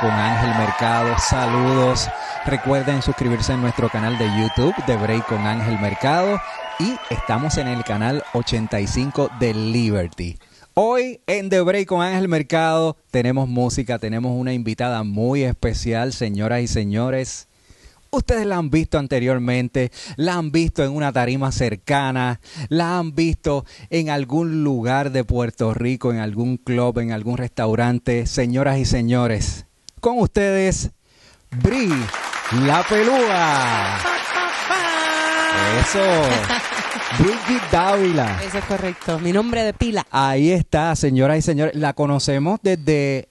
con Ángel Mercado. Saludos. Recuerden suscribirse a nuestro canal de YouTube de Break con Ángel Mercado y estamos en el canal 85 de Liberty. Hoy en The Break con Ángel Mercado tenemos música, tenemos una invitada muy especial, señoras y señores. Ustedes la han visto anteriormente, la han visto en una tarima cercana, la han visto en algún lugar de Puerto Rico, en algún club, en algún restaurante. Señoras y señores, con ustedes, Bri, la pelúa. Eso. Brigitte Dávila. Eso es correcto. Mi nombre de pila. Ahí está, señoras y señores. La conocemos desde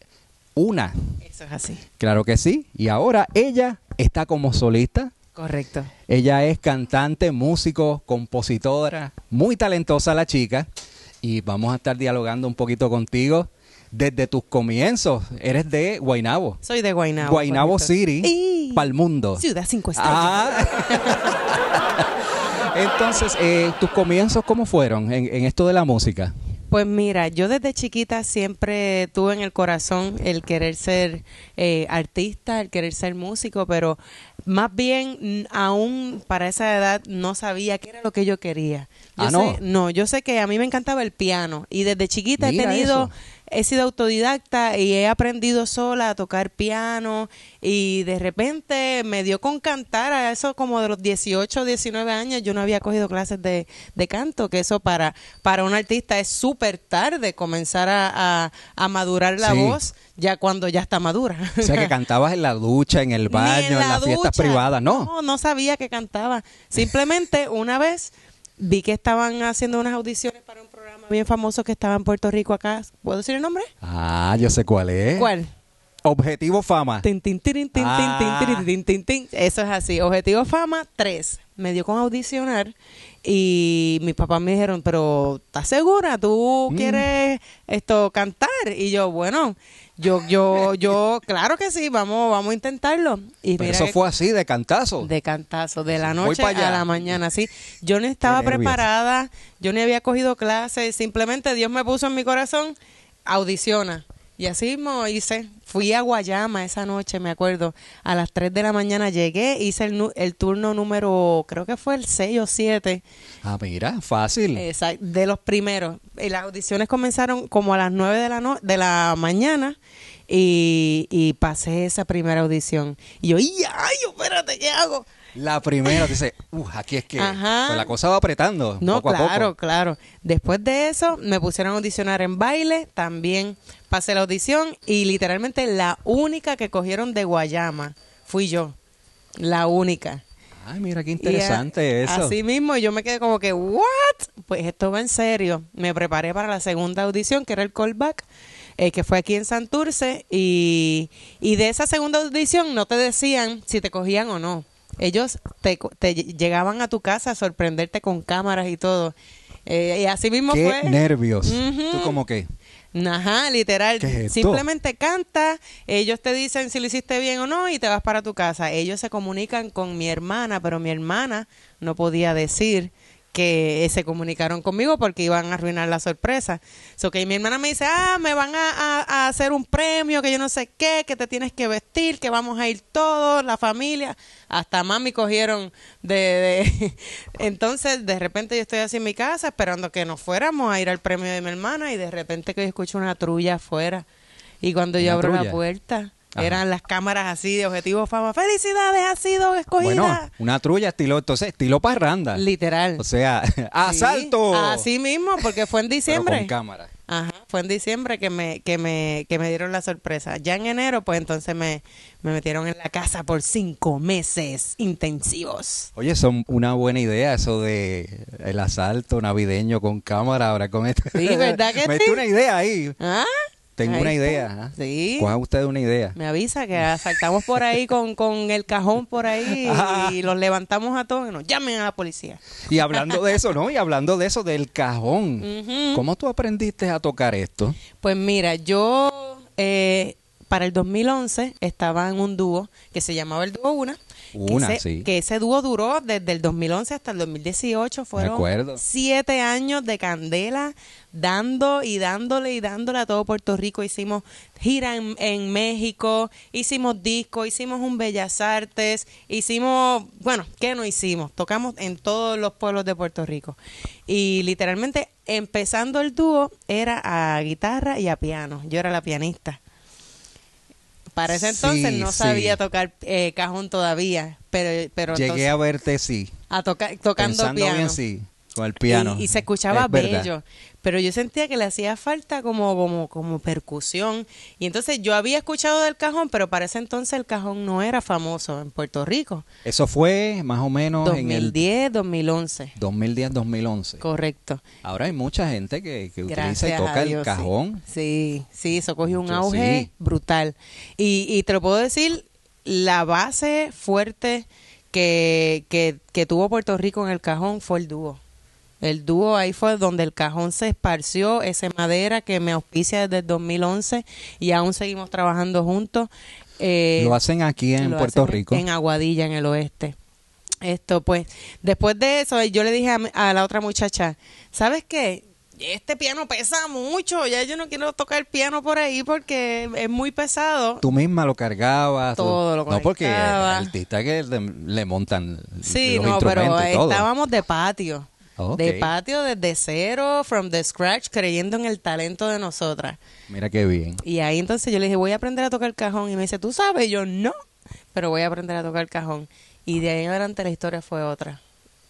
una. Eso es así. Claro que sí. Y ahora ella está como solista. Correcto. Ella es cantante, músico, compositora, muy talentosa la chica. Y vamos a estar dialogando un poquito contigo desde tus comienzos eres de Guainabo. Soy de Guainabo. Guainabo City, y... mundo. Ciudad cinco ah. estrellas. Entonces, eh, ¿tus comienzos cómo fueron en, esto de la música? Pues mira, yo desde chiquita siempre tuve en el corazón el querer ser eh, artista, el querer ser músico, pero más bien mm, aún para esa edad no sabía qué era lo que yo quería. Ah, yo sé, no. no, yo sé que a mí me encantaba el piano y desde chiquita he tenido he sido autodidacta y he aprendido sola a tocar piano y de repente me dio con cantar a eso como de los 18, 19 años yo no había cogido clases de, canto, que eso para, para un artista es súper tarde comenzar a, madurar la voz ya cuando ya está madura. O sea, que cantabas en la ducha, en el baño, en, la las fiestas privadas, ¿no? No, no sabía que cantaba. Simplemente una vez vi que estaban haciendo unas audiciones para un bien famoso que estaba en Puerto Rico acá. ¿Puedo decir el nombre? Ah, yo sé cuál es. ¿Cuál? Objetivo Fama. Eso es así. Objetivo Fama 3. Me dio con audicionar y mis papás me dijeron, pero ¿estás segura? ¿Tú mm. quieres esto cantar? Y yo, bueno, yo, yo, yo, claro que sí, vamos, vamos a intentarlo. Y Pero eso fue así, de cantazo. De cantazo, de la noche a la mañana, sí. Yo no estaba preparada, yo ni había cogido clases, simplemente Dios me puso en mi corazón, audiciona. Y así mismo hice. Fui a Guayama esa noche, me acuerdo. A las 3 de la mañana llegué, hice el, turno número, creo que fue el 6 o 7. Ah, mira, fácil. de los primeros. Y las audiciones comenzaron como a las 9 de la, de la mañana. Y, y pasé esa primera audición. Y yo, ay, Yo, espérate, ¿qué hago? La primera dice, uff, aquí es que pues, la cosa va apretando. No, claro, claro. Después de eso, me pusieron a audicionar en baile, también pasé la audición y literalmente la única que cogieron de Guayama fui yo. La única. Ay, mira qué interesante eso. Así mismo, yo me quedé como que, ¿what? Pues esto va en serio. Me preparé para la segunda audición, que era el callback. Eh, que fue aquí en Santurce, y de esa segunda audición no te decían si te cogían o no ellos te, llegaban a tu casa a sorprenderte con cámaras y todo. Eh, y así mismo qué nervios. ¿Tú como qué? Ajá, literal. Simplemente canta, ellos te dicen si lo hiciste bien o no y te vas para tu casa. Ellos se comunican con mi hermana, pero mi hermana no podía decir que se comunicaron conmigo porque iban a arruinar la sorpresa. So que mi hermana me dice, ah, me van a, hacer un premio, que yo no sé qué, que te tienes que vestir, que vamos a ir todos, la familia. Hasta mami cogieron de... Entonces, de repente yo estoy así en mi casa esperando que nos fuéramos a ir al premio de mi hermana y de repente que yo escucho una trulla afuera. Y cuando yo abro la puerta eran las cámaras así de objetivo fama. ¡Felicidades! ha sido escogida! Bueno, una trulla estilo, entonces, estilo parranda. Literal. O sea, ¡asalto! así mismo, porque fue en diciembre. con cámara. Ajá, fue en diciembre que me, que me, que me dieron la sorpresa. Ya en enero, pues entonces me, metieron en la casa por cinco meses intensivos. Oye, son una buena idea eso de el asalto navideño con cámara ahora con este. Sí, ¿verdad que sí mete una idea ahí. ¿Ah? Tengo una idea. ¿eh? Sí. Cojan usted una idea. Me avisa que saltamos por ahí con, el cajón por ahí y ah. los levantamos a todos y nos llamen a la policía. Y hablando de eso, ¿no? Y hablando de eso, del cajón. ¿Cómo tú aprendiste a tocar esto? Pues mira, yo eh, para el 2011 estaba en un dúo que se llamaba el Dúo Una. Una, que ese, sí. Que ese dúo duró desde el 2011 hasta el 2018. Fueron siete años de candela, dando y dándole y dándole a todo Puerto Rico. Hicimos gira en, México, hicimos disco, hicimos un Bellas Artes, hicimos, bueno, ¿qué no hicimos? Tocamos en todos los pueblos de Puerto Rico. Y literalmente, empezando el dúo, era a guitarra y a piano. Yo era la pianista. Para ese entonces no sabía tocar eh, cajón todavía, pero, pero Llegué a verte, sí. A tocar tocando Pensando piano. bien, sí piano. Y, se escuchaba bello. Pero yo sentía que le hacía falta como, como, como percusión. Y entonces yo había escuchado del cajón, pero para ese entonces el cajón no era famoso en Puerto Rico. Eso fue más o menos en el... 2011. 2010, 2011. Correcto. Ahora hay mucha gente que, utiliza y toca el cajón. Sí, sí, eso cogió un auge brutal. Y, te lo puedo decir, la base fuerte que, que tuvo Puerto Rico en el cajón fue el dúo. El dúo ahí fue donde el cajón se esparció, esa madera que me auspicia desde el 2011 y aún seguimos trabajando juntos. Eh, lo hacen aquí en Puerto Rico. En Aguadilla, en el oeste. Esto, pues, después de eso, yo le dije a, la otra muchacha, ¿sabes qué? este piano pesa mucho, ya yo no quiero tocar el piano por ahí porque es muy pesado. Tú misma lo cargabas. Todo lo No, porque artista que le, montan sí, no, pero estábamos de patio de patio desde cero, from the scratch, creyendo en el talento de nosotras. Mira qué bien. Y ahí entonces yo le dije, voy a aprender a tocar el cajón. Y me dice, ¿tú sabes? yo, no, pero voy a aprender a tocar el cajón. Y de ahí adelante la historia fue otra.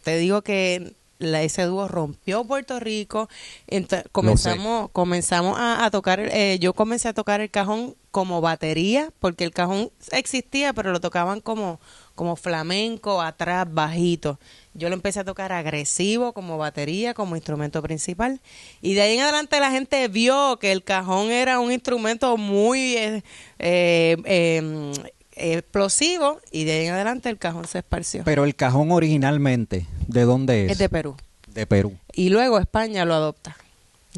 Te digo que la, ese dúo rompió Puerto Rico. Entonces, comenzamos, comenzamos a, tocar, eh, yo comencé a tocar el cajón como batería, porque el cajón existía, pero lo tocaban como, como flamenco, atrás, bajito. Yo lo empecé a tocar agresivo, como batería, como instrumento principal. Y de ahí en adelante la gente vio que el cajón era un instrumento muy eh, eh, em, explosivo y de ahí en adelante el cajón se esparció. Pero el cajón originalmente, ¿de dónde es? Es de Perú. De Perú. Y luego España lo adopta.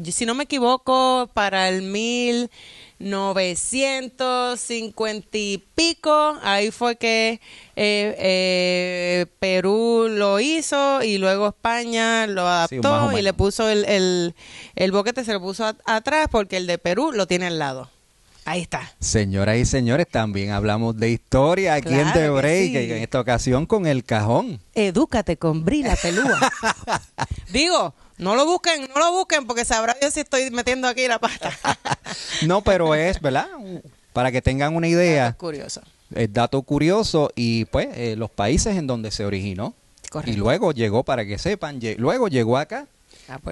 si no me equivoco, para el 1950 y pico, ahí fue que eh, eh, Perú lo hizo y luego España lo adaptó y le puso el, el, boquete, se lo puso atrás porque el de Perú lo tiene al lado. Ahí está. Señoras y señores, también hablamos de historia aquí en The Break, en esta ocasión con el cajón. Edúcate con Brila Pelúa. Digo, no lo busquen, no lo busquen porque sabrá yo si estoy metiendo aquí la pata. no, pero es, ¿verdad? Para que tengan una idea. Es curioso. Es dato curioso y pues eh, los países en donde se originó. Y luego llegó, para que sepan, luego llegó acá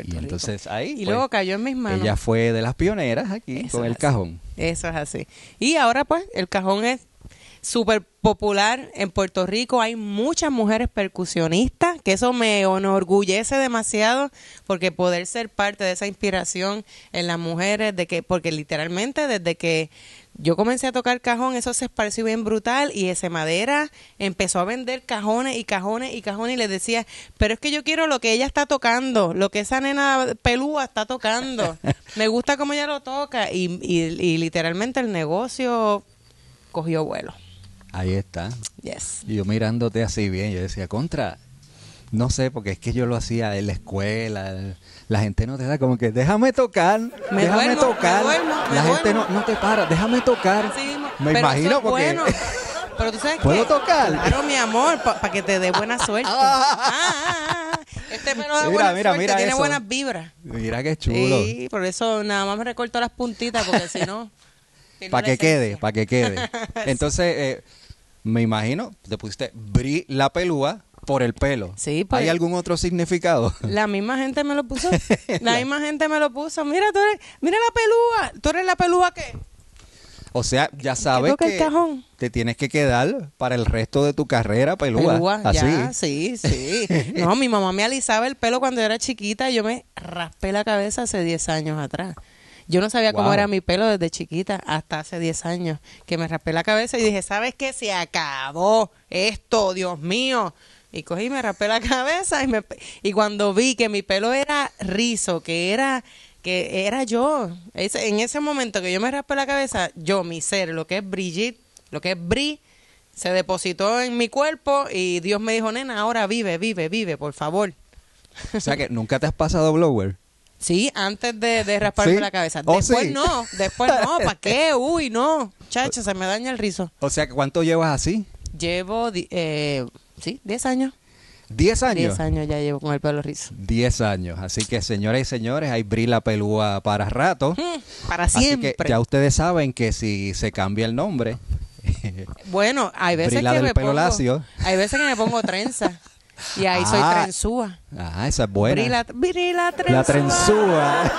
y entonces ahí. Y pues, luego cayó en mis manos. Ella fue de las pioneras aquí con el cajón. Eso es así. Y ahora pues el cajón es súper popular en Puerto Rico. Hay muchas mujeres percusionistas, que eso me enorgullece demasiado, porque poder ser parte de esa inspiración en las mujeres, de que, porque literalmente desde que yo comencé a tocar cajón, eso se pareció bien brutal y ese madera empezó a vender cajones y cajones y cajones y les decía, pero es que yo quiero lo que ella está tocando, lo que esa nena pelúa está tocando, me gusta cómo ella lo toca y, y literalmente el negocio cogió vuelo. Ahí está. Yes. Y yo mirándote así bien, yo decía, contra, no sé, porque es que yo lo hacía en la escuela. La gente no te da como que, déjame tocar, déjame tocar. la gente no, te para, déjame tocar. me imagino es porque... Pero tú sabes ¿Puedo tocar? Claro, mi amor, para que te dé buena suerte. Ah. Ah, ah, este pelo de buena suerte tiene buenas vibras. Mira qué chulo. Sí, por eso nada más me recorto las puntitas, porque si no... Para que quede, para que quede. Entonces, eh, me imagino, te pusiste bri la pelúa, por el pelo. Sí, ¿Hay pues. algún otro significado? La misma gente me lo puso. la misma gente me lo puso. Mira, tú eres, mira la pelúa. Tú eres la pelúa que. O sea, ya sabes que, te tienes que quedar para el resto de tu carrera pelúa. pelúa así. sí, sí. no, mi mamá me alisaba el pelo cuando era chiquita y yo me raspé la cabeza hace 10 años atrás. Yo no sabía cómo era mi pelo desde chiquita hasta hace 10 años que me raspé la cabeza y dije, ¿sabes qué? Se acabó esto, Dios mío. Y cogí, me raspé la cabeza y, cuando vi que mi pelo era rizo, que era que era yo. en ese momento que yo me raspé la cabeza, yo, mi ser, lo que es Brigitte, lo que es Bri, se depositó en mi cuerpo y Dios me dijo, nena, ahora vive, vive, vive, por favor. O sea que nunca te has pasado blower. Sí, antes de, de rasparme la cabeza. Oh, después no, después no, ¿para qué? Uy, no. Chacha, se me daña el rizo. O sea, ¿cuánto llevas así? Llevo eh, Sí, 10 años. 10 años. 10 años ya llevo con el pelo rizo. 10 años. Así que, señoras y señores, hay brila pelúa para rato. Mm, para siempre. ya ustedes saben que si se cambia el nombre. bueno, hay veces que del me pelo pongo, lacio. Hay veces que me pongo trenza. Y ahí soy ah, trenzúa. Ah, esa es buena. Brila, brila trenzúa. La trenzúa.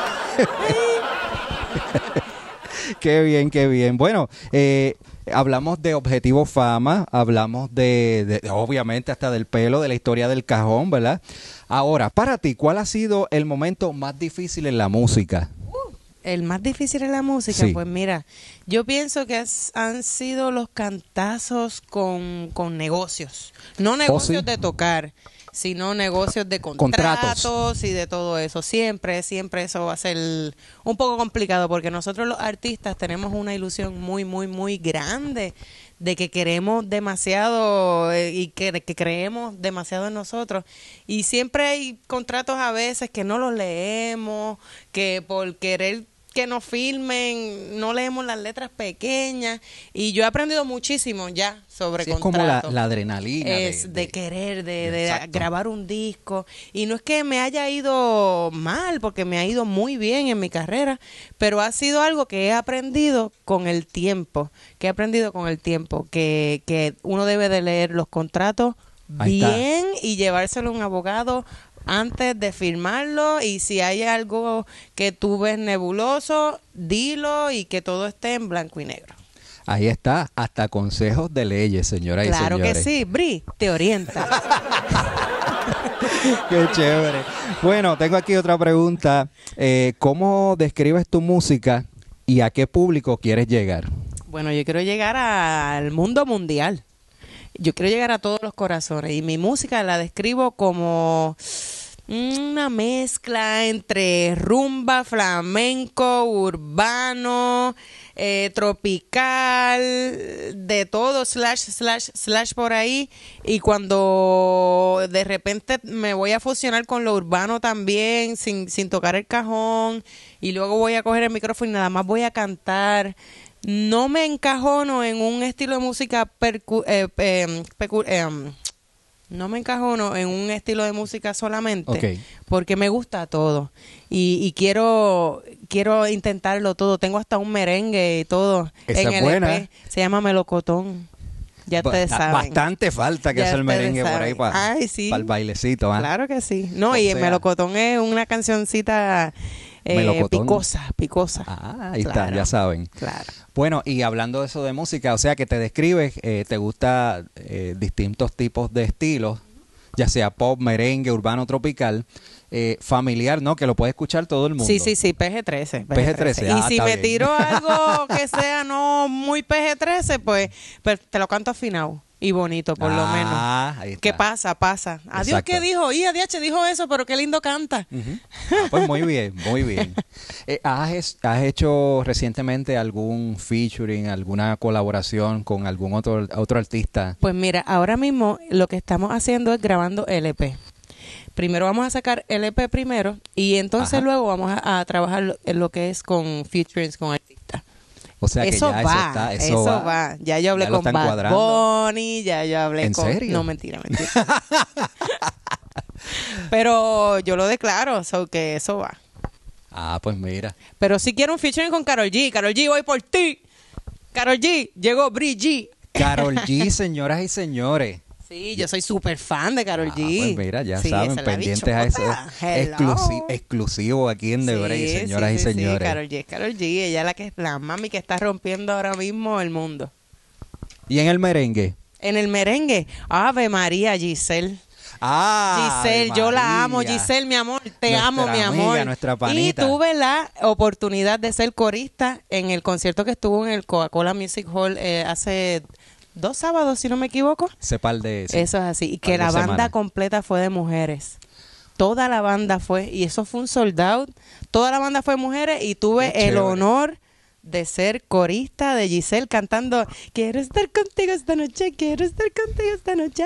qué bien, qué bien. Bueno, eh, hablamos de Objetivo Fama, hablamos de, obviamente, hasta del pelo, de la historia del cajón, ¿verdad? Ahora, para ti, ¿cuál ha sido el momento más difícil en la música? Uh, el más difícil en la música, pues mira, yo pienso que han sido los cantazos con, con negocios, no oh, negocios de tocar, sino negocios de contratos, y de todo eso. Siempre, siempre eso va a ser un poco complicado porque nosotros los artistas tenemos una ilusión muy, muy, muy grande de que queremos demasiado eh, y que, que creemos demasiado en nosotros. Y siempre hay contratos a veces que no los leemos, que por querer que nos filmen, no leemos las letras pequeñas y yo he aprendido muchísimo ya sobre sí, Es como la, adrenalina. Es de, querer, de, grabar un disco y no es que me haya ido mal porque me ha ido muy bien en mi carrera, pero ha sido algo que he aprendido con el tiempo, que he aprendido con el tiempo, que, que uno debe de leer los contratos bien y llevárselo a un abogado antes de firmarlo y si hay algo que tú ves nebuloso, dilo y que todo esté en blanco y negro. Ahí está, hasta consejos de leyes, señora y señores. Claro que sí, Bri, te orienta. Qué chévere. Bueno, tengo aquí otra pregunta. Eh, ¿Cómo describes tu música y a qué público quieres llegar? Bueno, yo quiero llegar al mundo mundial. Yo quiero llegar a todos los corazones y mi música la describo como una mezcla entre rumba, flamenco, urbano, eh, tropical, de todo, slash, slash, slash por ahí. Y cuando de repente me voy a fusionar con lo urbano también, sin, sin tocar el cajón, y luego voy a coger el micrófono y nada más voy a cantar no me encajono en un estilo de música eh, em, em, no me encajono en un estilo de música solamente, porque me gusta todo y, y, quiero quiero intentarlo todo. Tengo hasta un merengue y todo Esa en el buena. E Se llama Melocotón. Ya te saben. Bastante falta que sea el merengue por ahí para el bailecito. ¿ah? Claro que sí. No, y Melocotón es una cancioncita eh, picosa, picosa. Ah, ahí ya saben. Claro. Bueno, y hablando de eso de música, o sea que te describes, eh, te gusta eh, distintos tipos de estilos, ya sea pop, merengue, urbano, tropical. Eh, familiar, ¿no? Que lo puede escuchar todo el mundo. Sí, sí, sí, PG-13. PG-13. y ah, si me tiro algo que sea no muy PG-13, pues, pues, te lo canto afinado y bonito, por lo menos. Ah, ¿Qué pasa? Pasa. Adiós, ¿qué dijo? Y ADH dijo eso, pero qué lindo canta. Ah, pues muy bien, muy bien. Eh, ¿has, hecho recientemente algún featuring, alguna colaboración con algún otro, otro artista? Pues mira, ahora mismo lo que estamos haciendo es grabando LP. E primero vamos a sacar LP e primero y entonces luego vamos a, trabajar lo, lo que es con featuring, con o sea eso que ya va, eso está, eso, va. Ya yo hablé con Bad ya yo hablé ¿En con... No, mentira, mentira. Pero yo lo declaro, que eso va. Ah, pues mira. Pero si sí quiero un featuring con Carol G. Carol G, voy por ti. Carol G, llegó Bri G. Carol G, señoras y señores. Sí, yo soy súper fan de Carol ah, G. Pues mira, ya saben, pendientes a eso. Exclusivo, aquí en The señoras y señores. Carol G, Carol G, ella la que es la mami que está rompiendo ahora mismo el mundo. ¿Y en el merengue? En el merengue, Ave María Giselle. Ah, Giselle, yo la amo, Giselle, mi amor, te amo, mi amor. y tuve la oportunidad de ser corista en el concierto que estuvo en el Coca-Cola Music Hall eh, hace dos sábados, si no me equivoco. par de Eso es así. Y que la banda completa fue de mujeres. Toda la banda fue, y eso fue un soldado. Toda la banda fue mujeres y tuve el honor de ser corista de Giselle cantando Quiero estar contigo esta noche, quiero estar contigo esta noche.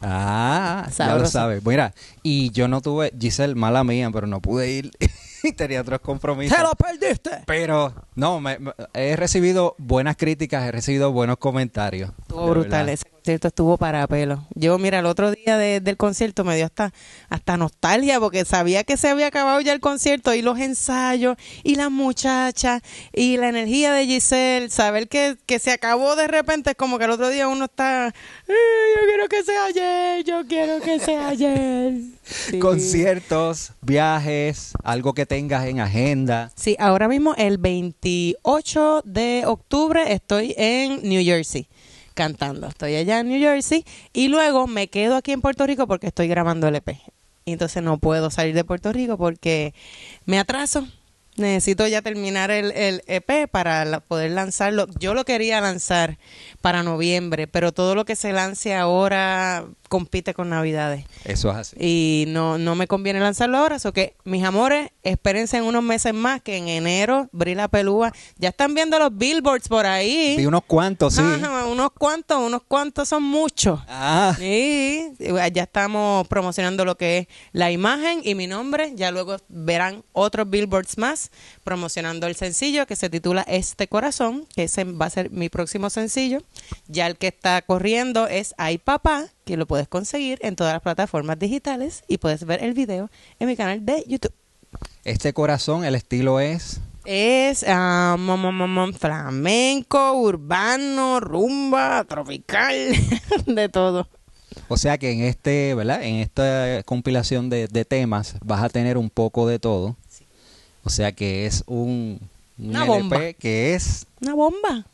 Ah, lo sabes. Mira, y yo no tuve, Giselle, mala mía, pero no pude ir. y tenía otros compromisos. ¡Te lo perdiste! Pero, no, me, he recibido buenas críticas, he recibido buenos comentarios. brutales cierto estuvo para pelo. Yo, mira, el otro día del concierto me dio hasta, hasta nostalgia porque sabía que se había acabado ya el concierto y los ensayos y las muchachas y la energía de Giselle. Saber que, se acabó de repente es como que el otro día uno está, yo quiero que sea ayer, yo quiero que sea ayer. Conciertos, viajes, algo que tengas en agenda. Sí, ahora mismo el 28 de octubre estoy en New Jersey cantando. Estoy allá en New Jersey y luego me quedo aquí en Puerto Rico porque estoy grabando el EP. Y entonces no puedo salir de Puerto Rico porque me atraso Necesito ya terminar el, el EP para poder lanzarlo. Yo lo quería lanzar para noviembre, pero todo lo que se lance ahora compite con Navidades. Eso es así. Y no, no me conviene lanzarlo ahora, o que mis amores, espérense en unos meses más que en enero brilla Pelúa. Ya están viendo los billboards por ahí. Y unos cuantos, sí. Ajá, unos cuantos, unos cuantos son muchos. Ah. Y ya estamos promocionando lo que es la imagen y mi nombre. Ya luego verán otros billboards más promocionando el sencillo que se titula Este Corazón, que ese va a ser mi próximo sencillo. Ya el que está corriendo es Ay Papá, que lo puedes conseguir en todas las plataformas digitales y puedes ver el video en mi canal de YouTube. Este corazón, el estilo es es ah, flamenco, urbano, rumba, tropical, de todo. O sea que en este, ¿verdad? En esta compilación de, temas vas a tener un poco de todo. O sea que es un, LP que es Una bomba.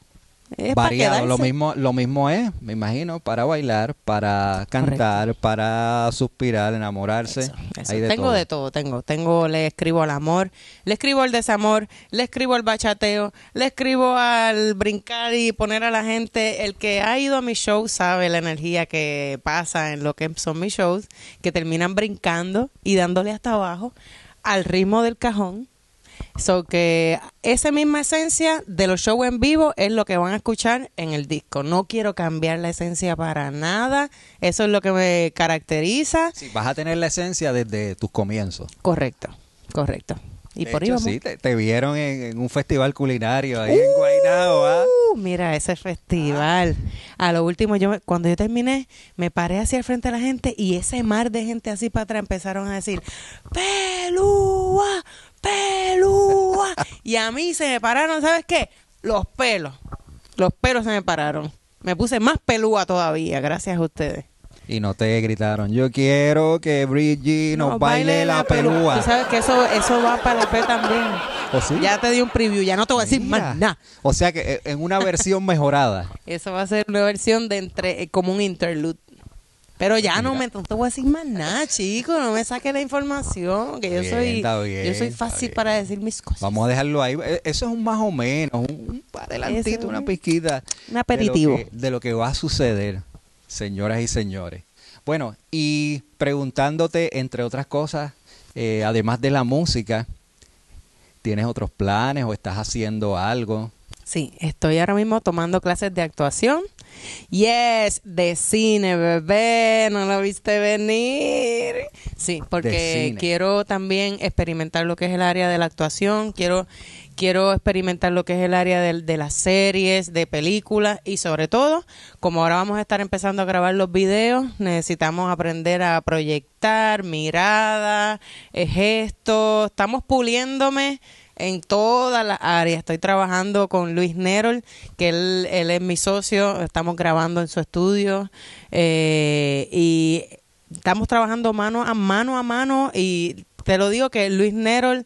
Es variado. Lo mismo, lo mismo es, me imagino, para bailar, para cantar, para suspirar, enamorarse. tengo de todo, tengo, tengo, le escribo al amor, le escribo al desamor, le escribo al bachateo, le escribo al brincar y poner a la gente. El que ha ido a mis shows sabe la energía que pasa en lo que son mis shows, que terminan brincando y dándole hasta abajo al ritmo del cajón eso, que esa misma esencia de los shows en vivo es lo que van a escuchar en el disco. No quiero cambiar la esencia para nada. Eso es lo que me caracteriza. Sí, vas a tener la esencia desde tus comienzos. Correcto, correcto. Y por hecho, ahí Sí, te, vieron en, un festival culinario ahí en Guaynabo. ¿ah? Uh, mira ese festival. A lo último, yo cuando yo terminé, me paré hacia el frente de la gente y ese mar de gente así para atrás empezaron a decir: ¡Pelúa! pelúa. y a mí se me pararon, ¿sabes qué? Los pelos. Los pelos se me pararon. Me puse más pelúa todavía, gracias a ustedes. Y no te gritaron, yo quiero que Bridgie nos, no, baile, la, pelúa. Tú sabes que eso, eso va para la P también. ¿O ¿Oh, sí? Ya te di un preview, ya no te voy a decir más nada. O sea que eh, en una versión mejorada. Eso va a ser una versión de entre, eh, como un interlude. Pero ya no me no te decir más nada, chico. No me saques la información. Que yo soy yo soy fácil para decir mis cosas. Vamos a dejarlo ahí. Eh, eso es un más o menos, un, adelantito, una pizquita. Un aperitivo. De lo, que, va a suceder, señoras y señores. Bueno, y preguntándote, entre otras cosas, eh, además de la música, ¿tienes otros planes o estás haciendo algo? Sí, estoy ahora mismo tomando clases de actuación Yes, de cine, bebé, no lo viste venir. Sí, porque quiero también experimentar lo que es el área de la actuación, quiero quiero experimentar lo que es el área de, de, las series, de películas y sobre todo, como ahora vamos a estar empezando a grabar los videos, necesitamos aprender a proyectar mirada, eh, gestos, estamos puliéndome en todas las áreas. Estoy trabajando con Luis Nerol, que él, es mi socio, estamos grabando en su estudio eh, y estamos trabajando mano a mano a mano y te lo digo que Luis Nerol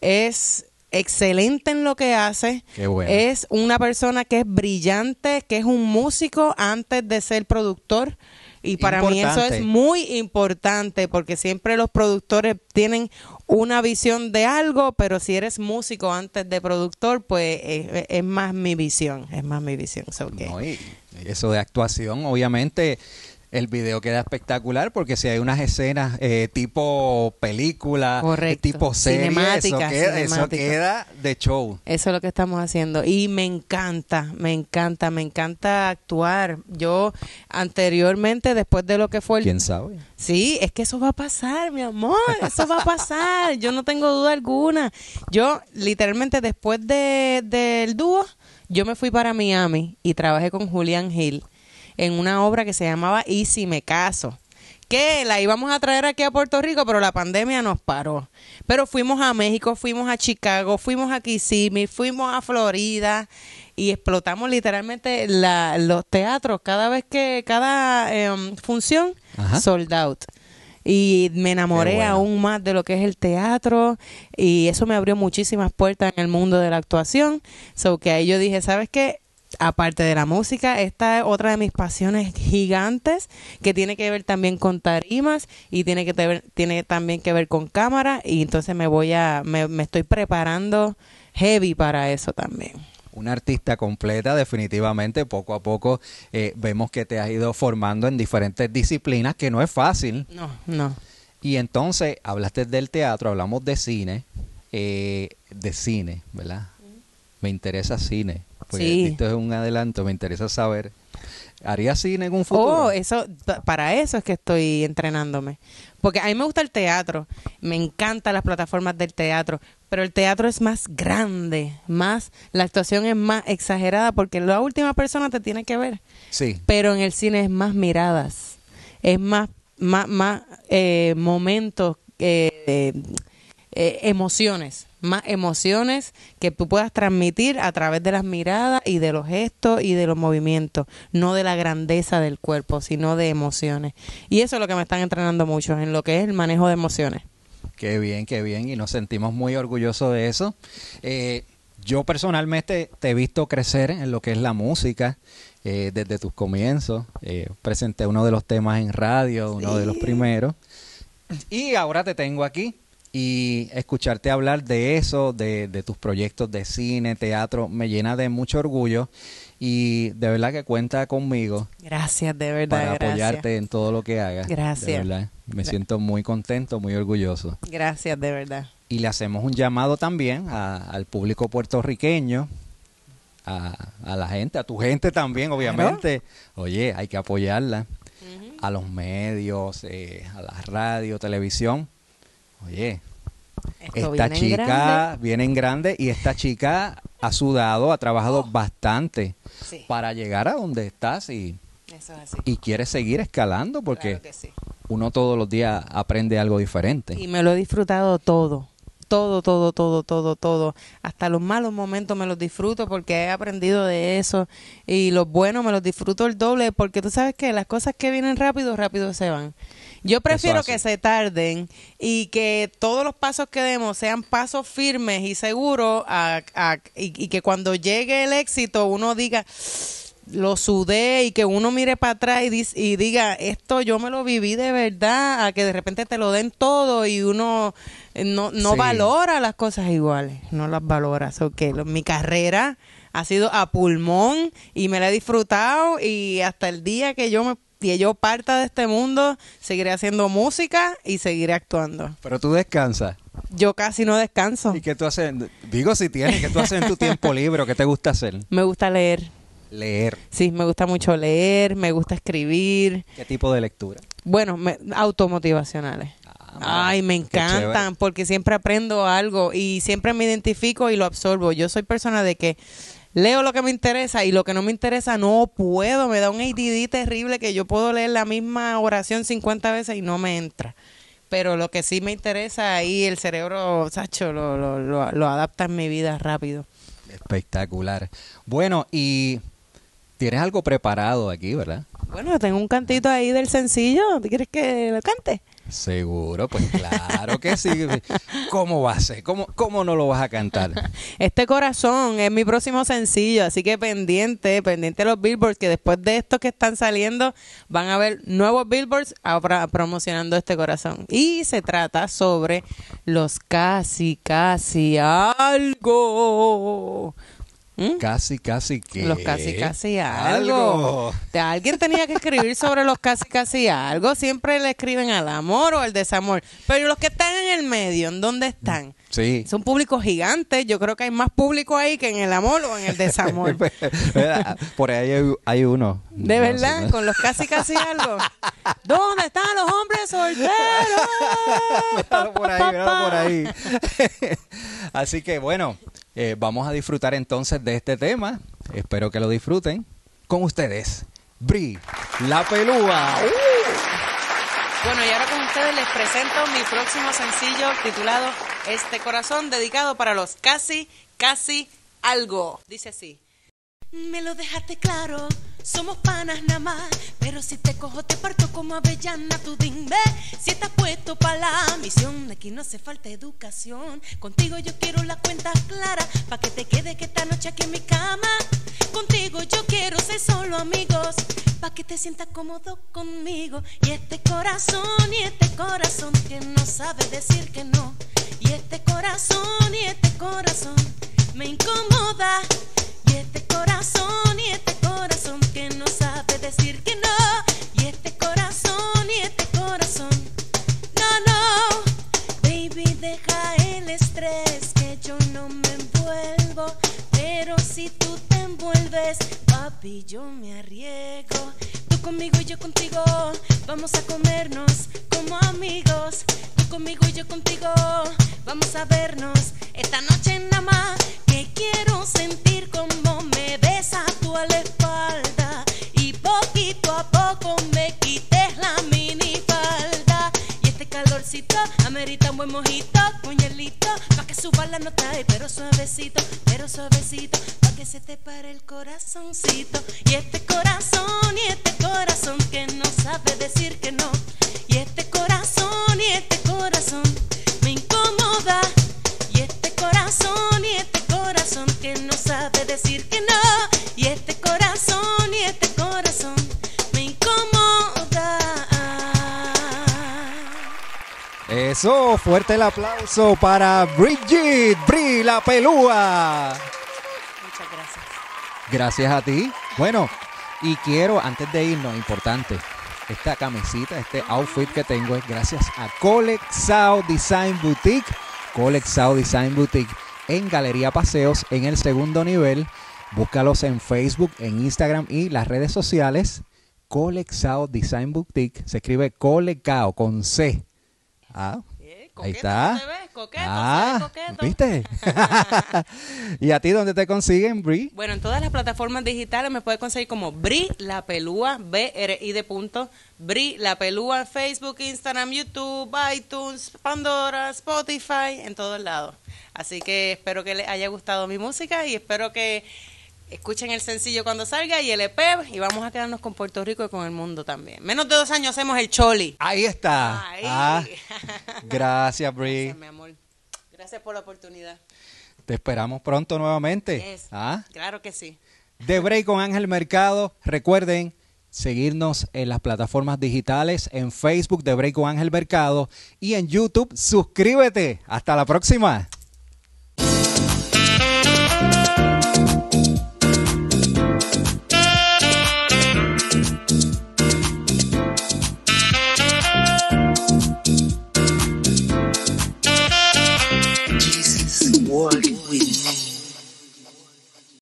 es excelente en lo que hace. Es una persona que es brillante, que es un músico antes de ser productor. Y para mí eso es muy importante porque siempre los productores tienen una visión de algo, pero si eres músico antes de productor, pues eh, eh, es, más mi visión, es más mi visión. eso de actuación, obviamente el video queda espectacular porque si hay unas escenas eh, tipo película, eh, tipo serie, eso queda, de show. Eso es lo que estamos haciendo y me encanta, me encanta, me encanta actuar. Yo anteriormente, después de lo que fue el... ¿Quién sabe? Sí, es que eso va a pasar, mi amor, eso va a pasar, yo no tengo duda alguna. Yo literalmente después de, del dúo, yo me fui para Miami y trabajé con Julian Hill en una obra que se llamaba Y si me caso que la íbamos a traer aquí a Puerto Rico, pero la pandemia nos paró. Pero fuimos a México, fuimos a Chicago, fuimos a Kissimmee, fuimos a Florida y explotamos literalmente los teatros cada vez que cada em, función sold out. Y me enamoré aún más de lo que es el teatro y eso me abrió muchísimas puertas en el mundo de la actuación. So que ahí yo dije, ¿sabes qué? aparte de la música, esta es otra de mis pasiones gigantes que tiene que ver también con tarimas y tiene que ver, tiene también que ver con cámara y entonces me voy a me, estoy preparando heavy para eso también una artista completa, definitivamente poco a poco eh, vemos que te has ido formando en diferentes disciplinas, que no es fácil. No, no. Y entonces, hablaste del teatro, hablamos de cine, eh, de cine, ¿verdad? me interesa cine. esto es un adelanto, me interesa saber. ¿Haría cine en un futuro? Oh, eso, para eso es que estoy entrenándome. Porque a mí me gusta el teatro, me encantan las plataformas del teatro, pero el teatro es más grande, más, la actuación es más exagerada porque la última persona te tiene que ver. Sí. Pero en el cine es más miradas, es más, más, más eh, momentos, eh, eh, emociones más emociones que tú puedas transmitir a través de las miradas y de los gestos y de los movimientos, no de la grandeza del cuerpo, sino de emociones. Y eso es lo que me están entrenando mucho, en lo que es el manejo de emociones. Qué bien, qué bien, y nos sentimos muy orgullosos de eso. Eh, yo personalmente te he visto crecer en lo que es la música. Eh, desde tus comienzos, eh, presenté uno de los temas en radio, uno de los primeros. Y ahora te tengo aquí y escucharte hablar de eso, de, tus proyectos de cine, teatro, me llena de mucho orgullo y de verdad que cuenta conmigo. Gracias, de verdad. Para apoyarte en todo lo que hagas. Gracias. Me siento muy contento, muy orgulloso. Gracias, de verdad. Y le hacemos un llamado también al público puertorriqueño, a, a, la gente, a tu gente también, obviamente. Oye, hay que apoyarla. A los medios, eh, a la radio, televisión Oye, esta chica viene en grande y esta chica ha sudado, ha trabajado oh. bastante para llegar a donde estás y, y quiere seguir escalando porque uno todos los días aprende algo diferente. Y me lo he disfrutado todo todo, todo, todo, todo, todo. Hasta los malos momentos me los disfruto porque he aprendido de eso. Y los buenos me los disfruto el doble porque tú sabes que las cosas que vienen rápido, rápido se van. Yo prefiero que se tarden y que todos los pasos que demos sean pasos firmes y seguros y, que cuando llegue el éxito uno diga lo sudé y que uno mire para atrás y, diga esto yo me lo viví de verdad a que de repente te lo den todo y uno eh, no, valora las cosas iguales no las valora mi carrera ha sido a pulmón y me la he disfrutado y hasta el día que yo me y yo parta de este mundo, seguiré haciendo música y seguiré actuando. Pero tú descansas. Yo casi no descanso. ¿Y qué tú haces? Digo si tienes, ¿qué tú haces en tu tiempo libre? ¿Qué te gusta hacer? Me gusta leer. Leer. Sí, me gusta mucho leer, me gusta escribir. ¿Qué tipo de lectura? Bueno, me, automotivacionales. Ah, Ay, me encantan porque siempre aprendo algo y siempre me identifico y lo absorbo. Yo soy persona de que leo lo que me interesa y lo que no me interesa no puedo, me da un ADD terrible que yo puedo leer la misma oración 50 veces y no me entra. Pero lo que sí me interesa ahí el cerebro, Sacho, lo, adapta en mi vida rápido. Espectacular. Bueno, y tienes algo preparado aquí, ¿verdad? Bueno, tengo un cantito ahí del sencillo. ¿Quieres que lo cante? Seguro, pues claro que sí. ¿Cómo va a ser? ¿Cómo, no lo vas a cantar? Este corazón es mi próximo sencillo, así que pendiente, pendiente los billboards, que después de estos que están saliendo van a haber nuevos billboards promocionando este corazón. Y se trata sobre los casi, casi algo ¿Mm? Casi, casi que. Los casi, casi algo. Alguien tenía que escribir sobre los casi, casi algo. Siempre le escriben al amor o al desamor. Pero los que están en el medio, ¿en dónde están? Sí. Son públicos gigantes. Yo creo que hay más público ahí que en el amor o en el desamor. Pues, por ahí hay, uno. De verdad, con los casi, casi algo. ¿Dónde están los hombres solteros? por ahí, por ahí. Así que bueno, eh, vamos a disfrutar entonces de este tema. Espero que lo disfruten. Con ustedes, Bri, la pelúa. Uh. Bueno, y ahora con ustedes les presento mi próximo sencillo titulado Este corazón dedicado para los casi, casi algo. Dice así. Me lo dejaste claro. Somos panas nada más, pero si te cojo te parto como avellana, tú dime si estás puesto para la misión. Aquí no hace falta educación, contigo yo quiero la cuenta clara, pa' que te quede que esta noche aquí en mi cama. Contigo yo quiero ser solo amigos, pa' que te sientas cómodo conmigo. Y este corazón, y este corazón que no sabe decir que no. Y este corazón, y este corazón me incomoda. Y este corazón, y decir que no. Y este corazón, y este corazón me incomoda. Eso, fuerte el aplauso para Bridget Bri la pelúa. Muchas gracias. Gracias a ti. Bueno, y quiero, antes de irnos, importante, esta camisita, este outfit que tengo es gracias a Colexao Design Boutique. Colexao Design Boutique en Galería Paseos en el segundo nivel. Búscalos en Facebook, en Instagram y las redes sociales. Colexao Design Boutique se escribe Colecao con C. Ah, Ahí está. Ah, ¿Viste? ¿Y a ti dónde te consiguen, Bri? Bueno, en todas las plataformas digitales me puedes conseguir como Bri La Pelúa, B-R-I de punto, Bri La Pelúa, Facebook, Instagram, YouTube, iTunes, Pandora, Spotify, en todos lados. Así que espero que les haya gustado mi música y espero que Escuchen el sencillo cuando salga y el EP y vamos a quedarnos con Puerto Rico y con el mundo también. Menos de dos años hacemos el Choli. Ahí está. Ah, gracias, Brie. Gracias, mi amor. Gracias por la oportunidad. Te esperamos pronto nuevamente. Ah. Claro que sí. De Break con Ángel Mercado. Recuerden seguirnos en las plataformas digitales, en Facebook de Break con Ángel Mercado y en YouTube. Suscríbete. Hasta la próxima.